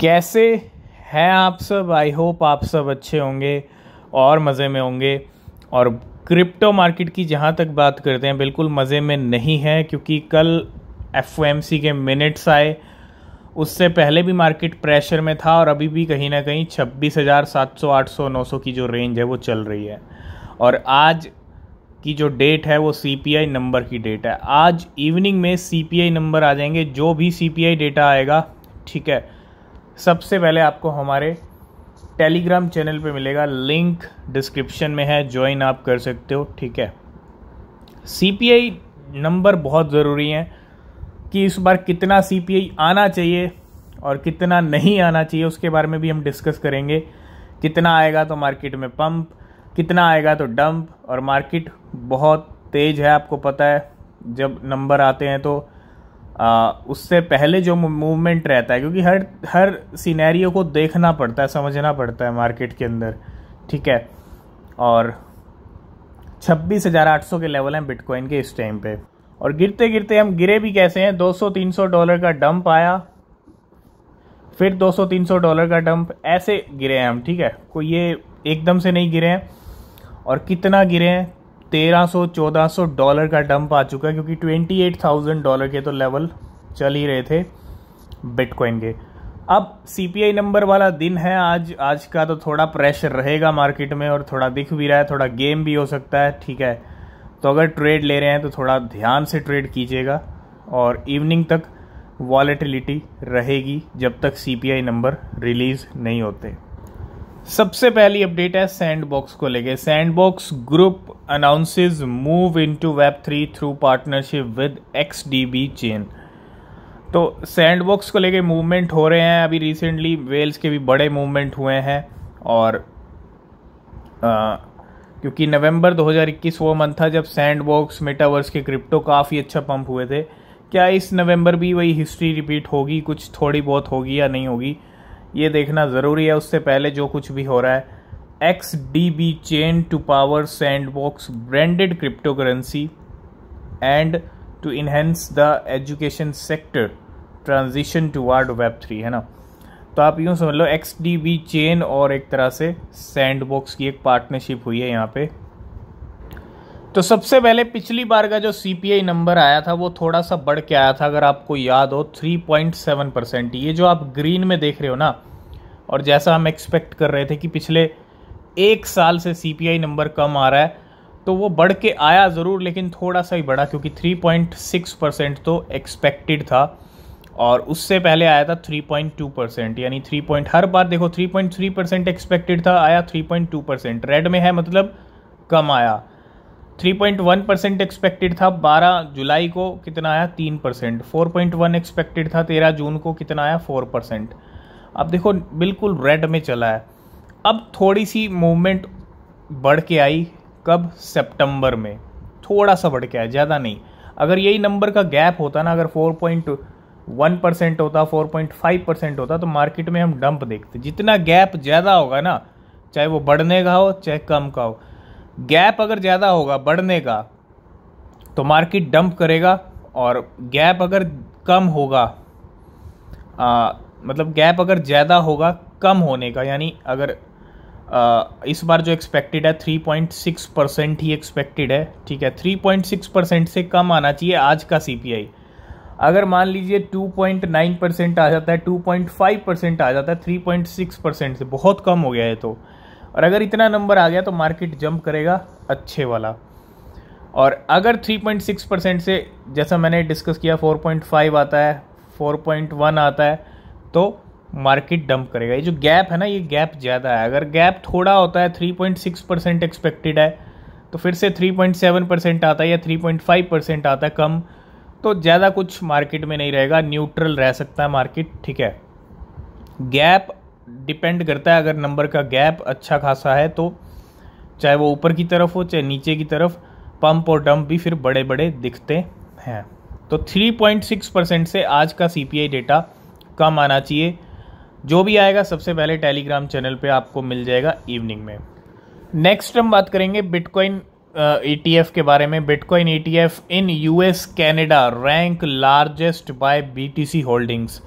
कैसे हैं आप सब आई होप आप सब अच्छे होंगे और मज़े में होंगे और क्रिप्टो मार्केट की जहाँ तक बात करते हैं बिल्कुल मज़े में नहीं है क्योंकि कल एफ के मिनट्स आए उससे पहले भी मार्केट प्रेशर में था और अभी भी कहीं ना कहीं छब्बीस हज़ार सात सौ आठ सौ नौ सौ की जो रेंज है वो चल रही है और आज की जो डेट है वो आई नंबर की डेट है आज इवनिंग में आई नंबर आ जाएंगे जो भी आई डेटा आएगा ठीक है सबसे पहले आपको हमारे टेलीग्राम चैनल पे मिलेगा लिंक डिस्क्रिप्शन में है ज्वाइन आप कर सकते हो ठीक है सीपीआई नंबर बहुत ज़रूरी है कि इस बार कितना सीपीआई आना चाहिए और कितना नहीं आना चाहिए उसके बारे में भी हम डिस्कस करेंगे कितना आएगा तो मार्केट में पंप कितना आएगा तो डंप और मार्केट बहुत तेज़ है आपको पता है जब नंबर आते हैं तो आ, उससे पहले जो मूवमेंट रहता है क्योंकि हर हर सीनैरियो को देखना पड़ता है समझना पड़ता है मार्केट के अंदर ठीक है और छब्बीस हज़ार आठ सौ के लेवल हैं बिटकॉइन के इस टाइम पे और गिरते गिरते हम गिरे भी कैसे हैं 200-300 डॉलर का डंप आया फिर 200-300 डॉलर का डंप ऐसे गिरे हैं हम ठीक है कोई ये एकदम से नहीं गिरे हैं और कितना गिरे हैं 1300-1400 डॉलर का डंप आ चुका है क्योंकि 28,000 डॉलर के तो लेवल चल ही रहे थे बिटकॉइन के अब सीपीआई नंबर वाला दिन है आज आज का तो थोड़ा प्रेशर रहेगा मार्केट में और थोड़ा दिख भी रहा है थोड़ा गेम भी हो सकता है ठीक है तो अगर ट्रेड ले रहे हैं तो थोड़ा ध्यान से ट्रेड कीजिएगा और इवनिंग तक वॉलेटिलिटी रहेगी जब तक सी नंबर रिलीज़ नहीं होते सबसे पहली अपडेट है सैंडबॉक्स को लेके Sandbox group announces move into web three through partnership with X D B chain तो सैंडबॉक्स को लेके मूवमेंट हो रहे हैं अभी रिसेंटली वेल्स के भी बड़े मूवमेंट हुए हैं और आ, क्योंकि नवंबर 2021 वो मंथ था जब सैंडबॉक्स मेटावर्स के क्रिप्टो काफ़ी अच्छा पंप हुए थे क्या इस नवंबर भी वही हिस्ट्री रिपीट होगी कुछ थोड़ी बहुत होगी या नहीं होगी ये देखना ज़रूरी है उससे पहले जो कुछ भी हो रहा है X D B chain to power sandbox branded cryptocurrency and to enhance the education sector transition toward web three है ना तो आप यूँ समझ लो एक्स डी बी चेन और एक तरह से सैंड बॉक्स की एक पार्टनरशिप हुई है यहाँ पे तो सबसे पहले पिछली बार का जो सी नंबर आया था वो थोड़ा सा बढ़ के आया था अगर आपको याद हो 3.7 परसेंट ये जो आप ग्रीन में देख रहे हो ना और जैसा हम एक्सपेक्ट कर रहे थे कि पिछले एक साल से सी नंबर कम आ रहा है तो वो बढ़ के आया ज़रूर लेकिन थोड़ा सा ही बढ़ा क्योंकि 3.6 परसेंट तो एक्सपेक्टेड था और उससे पहले आया था 3.2 परसेंट यानी 3. पॉइंट हर बार देखो 3.3 परसेंट एक्सपेक्टेड था आया 3.2 परसेंट रेड में है मतलब कम आया 3.1 परसेंट एक्सपेक्टेड था 12 जुलाई को कितना आया 3 परसेंट फोर एक्सपेक्टेड था 13 जून को कितना आया 4 परसेंट अब देखो बिल्कुल रेड में चला है अब थोड़ी सी मूवमेंट बढ़ के आई कब सितंबर में थोड़ा सा बढ़ के आया ज़्यादा नहीं अगर यही नंबर का गैप होता ना अगर 4.1 परसेंट होता 4.5 परसेंट होता तो मार्केट में हम डंप देखते जितना गैप ज़्यादा होगा ना चाहे वो बढ़ने का हो चाहे कम का हो गैप अगर ज़्यादा होगा बढ़ने का तो मार्केट डंप करेगा और गैप अगर कम होगा आ, मतलब गैप अगर ज़्यादा होगा कम होने का यानी अगर आ, इस बार जो एक्सपेक्टेड है 3.6 परसेंट ही एक्सपेक्टेड है ठीक है 3.6 परसेंट से कम आना चाहिए आज का सीपीआई अगर मान लीजिए 2.9 परसेंट आ जाता है 2.5 परसेंट आ जाता है 3.6 परसेंट से बहुत कम हो गया है तो और अगर इतना नंबर आ गया तो मार्केट जंप करेगा अच्छे वाला और अगर 3.6 परसेंट से जैसा मैंने डिस्कस किया 4.5 आता है 4.1 आता है तो मार्केट डंप करेगा ये जो गैप है ना ये गैप ज़्यादा है अगर गैप थोड़ा होता है 3.6 परसेंट एक्सपेक्टेड है तो फिर से 3.7 परसेंट आता है या 3.5 परसेंट आता है कम तो ज़्यादा कुछ मार्केट में नहीं रहेगा न्यूट्रल रह सकता है मार्केट ठीक है गैप डिपेंड करता है अगर नंबर का गैप अच्छा खासा है तो चाहे वो ऊपर की तरफ हो चाहे नीचे की तरफ पंप और डंप भी फिर बड़े बड़े दिखते हैं तो 3.6 परसेंट से आज का सीपीआई डेटा कम आना चाहिए जो भी आएगा सबसे पहले टेलीग्राम चैनल पे आपको मिल जाएगा इवनिंग में नेक्स्ट हम बात करेंगे बिटकॉइन ई e के बारे में bitcoin E in US Canada rank largest by B holdings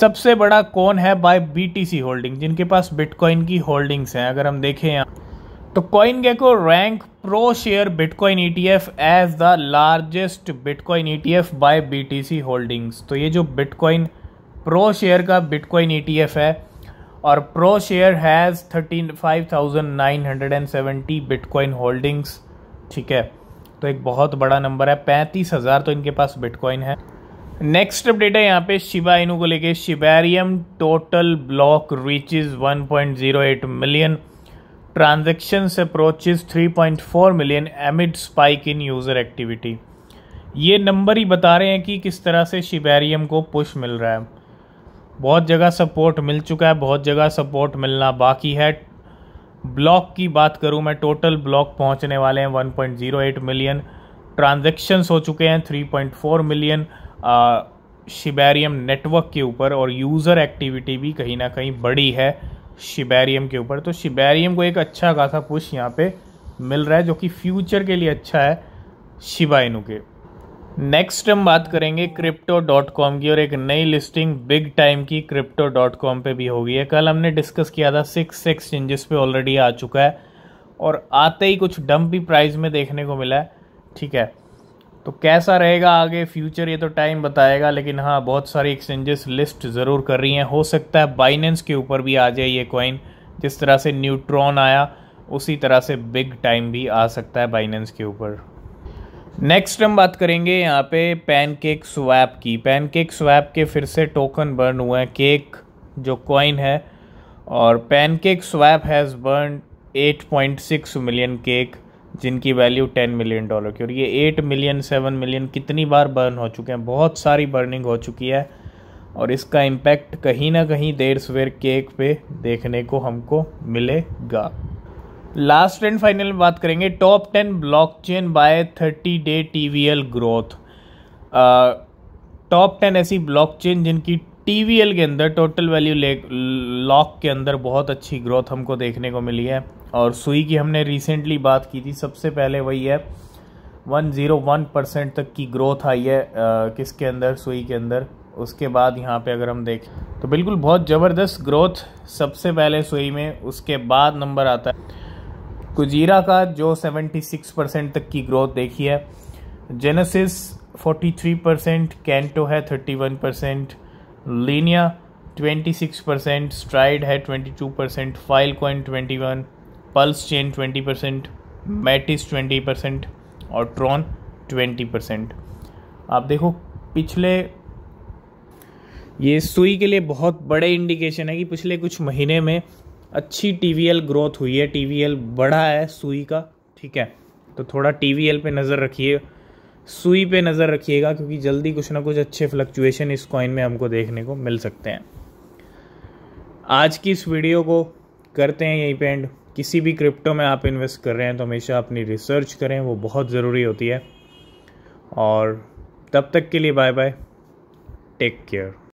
सबसे बड़ा कौन है बाय बीटीसी होल्डिंग जिनके पास बिटकॉइन की होल्डिंग्स हैं अगर हम देखें यहाँ तो CoinGecko rank ProShares bitcoin ETF as the largest bitcoin ETF by BTC holdings तो ये जो बिटकॉइन प्रो शेयर का बिटकॉइन ईटीएफ e है और ProShares has thirteen five thousand nine hundred and seventy bitcoin holdings ठीक है तो एक बहुत बड़ा नंबर है पैंतीस हज़ार तो इनके पास बिटकॉइन है नेक्स्ट अपडेट है यहाँ पे शिबा इनू को लेके Shibarium total block reaches 1.08 million transaction approaches 3.4 million amid spike in user activity ये नंबर ही बता रहे हैं कि किस तरह से शिबेरियम को पुश मिल रहा है बहुत जगह सपोर्ट मिल चुका है बहुत जगह सपोर्ट मिलना बाकी है ब्लॉक की बात करूँ मैं टोटल ब्लॉक पहुँचने वाले हैं 1.08 मिलियन ट्रांजेक्शन्स हो चुके हैं 3.4 मिलियन शिबेरियम नेटवर्क के ऊपर और यूज़र एक्टिविटी भी कहीं ना कहीं बड़ी है शिबेरियम के ऊपर तो शिबेरियम को एक अच्छा खासा पुश यहाँ पे मिल रहा है जो कि फ्यूचर के लिए अच्छा है शिबाइनू के नेक्स्ट हम बात करेंगे क्रिप्टो डॉट कॉम की और एक नई लिस्टिंग बिग टाइम की क्रिप्टो डॉट कॉम पर भी होगी है कल हमने डिस्कस किया था सिक्स एक्सचेंजेस पे ऑलरेडी आ चुका है और आते ही कुछ डम्पी प्राइस में देखने को मिला है ठीक है तो कैसा रहेगा आगे फ्यूचर ये तो टाइम बताएगा लेकिन हाँ बहुत सारी एक्सचेंजेस लिस्ट ज़रूर कर रही हैं हो सकता है बाइनेंस के ऊपर भी आ जाए ये कॉइन जिस तरह से न्यूट्रॉन आया उसी तरह से बिग टाइम भी आ सकता है बाइनेंस के ऊपर नेक्स्ट हम बात करेंगे यहाँ पे पैनकेक स्वैप की पैनकेक स्वैप के फिर से टोकन बर्न हुए हैं केक जो कॉइन है और PancakeSwap has burn 8.6 million cake जिनकी वैल्यू टेन मिलियन डॉलर की और ये एट मिलियन सेवन मिलियन कितनी बार बर्न हो चुके हैं बहुत सारी बर्निंग हो चुकी है और इसका इम्पैक्ट कहीं ना कहीं देर सवेर केक पे देखने को हमको मिलेगा लास्ट एंड फाइनल में बात करेंगे top ten blockchain by thirty day L growth top ten ऐसी चेन जिनकी एल के अंदर टोटल वैल्यू लॉक के अंदर बहुत अच्छी ग्रोथ हमको देखने को मिली है और सुई की हमने रिसेंटली बात की थी सबसे पहले वही है 101 परसेंट तक की ग्रोथ आई है आ, किसके अंदर सुई के अंदर उसके बाद यहाँ पे अगर हम देखें तो बिल्कुल बहुत ज़बरदस्त ग्रोथ सबसे पहले सुई में उसके बाद नंबर आता है कुजीरा का जो 76 परसेंट तक की ग्रोथ देखी है जेनेसिस 43 परसेंट कैंटो है 31 परसेंट लीनिया 26 परसेंट स्ट्राइड है 22 percent Filecoin 21 PulseChain twenty percent Metis twenty percent और ट्रॉन ट्वेंटी परसेंट आप देखो पिछले ये सुई के लिए बहुत बड़े इंडिकेशन है कि पिछले कुछ महीने में अच्छी टी ग्रोथ हुई है टी बढ़ा है सुई का ठीक है तो थोड़ा टी वी एल पर नज़र रखिए सुई पे नज़र रखिएगा क्योंकि जल्दी कुछ ना कुछ अच्छे फ्लक्चुएशन इस कॉइन में हमको देखने को मिल सकते हैं आज की इस वीडियो को करते हैं यहीं पे एंड किसी भी क्रिप्टो में आप इन्वेस्ट कर रहे हैं तो हमेशा अपनी रिसर्च करें वो बहुत ज़रूरी होती है और तब तक के लिए बाय बाय टेक केयर